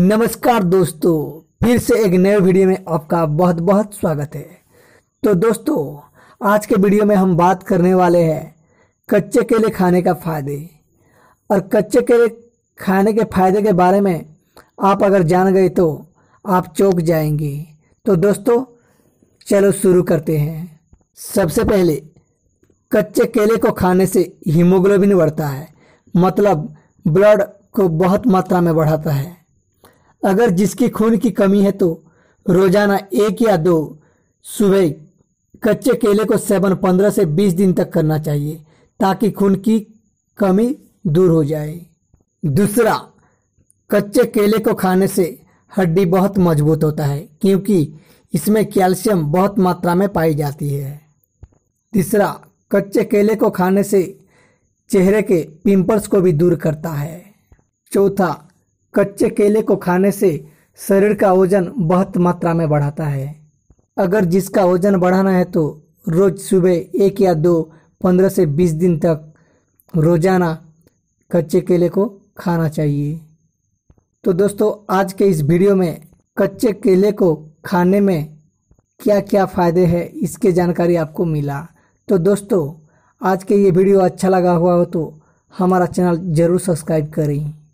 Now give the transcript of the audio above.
नमस्कार दोस्तों फिर से एक नए वीडियो में आपका बहुत बहुत स्वागत है तो दोस्तों आज के वीडियो में हम बात करने वाले हैं कच्चे केले खाने का फ़ायदे और कच्चे केले खाने के फ़ायदे के बारे में आप अगर जान गए तो आप चौंक जाएंगे तो दोस्तों चलो शुरू करते हैं सबसे पहले कच्चे केले को खाने से हीमोग्लोबिन बढ़ता है मतलब ब्लड को बहुत मात्रा में बढ़ाता है अगर जिसकी खून की कमी है तो रोजाना एक या दो सुबह कच्चे केले को सेवन पंद्रह से बीस दिन तक करना चाहिए ताकि खून की कमी दूर हो जाए दूसरा कच्चे केले को खाने से हड्डी बहुत मजबूत होता है क्योंकि इसमें कैल्शियम बहुत मात्रा में पाई जाती है तीसरा कच्चे केले को खाने से चेहरे के पिंपल्स को भी दूर करता है चौथा कच्चे केले को खाने से शरीर का वजन बहुत मात्रा में बढ़ाता है अगर जिसका वजन बढ़ाना है तो रोज सुबह एक या दो पंद्रह से बीस दिन तक रोजाना कच्चे केले को खाना चाहिए तो दोस्तों आज के इस वीडियो में कच्चे केले को खाने में क्या क्या फ़ायदे हैं इसके जानकारी आपको मिला तो दोस्तों आज के ये वीडियो अच्छा लगा हुआ हो तो हमारा चैनल ज़रूर सब्सक्राइब करें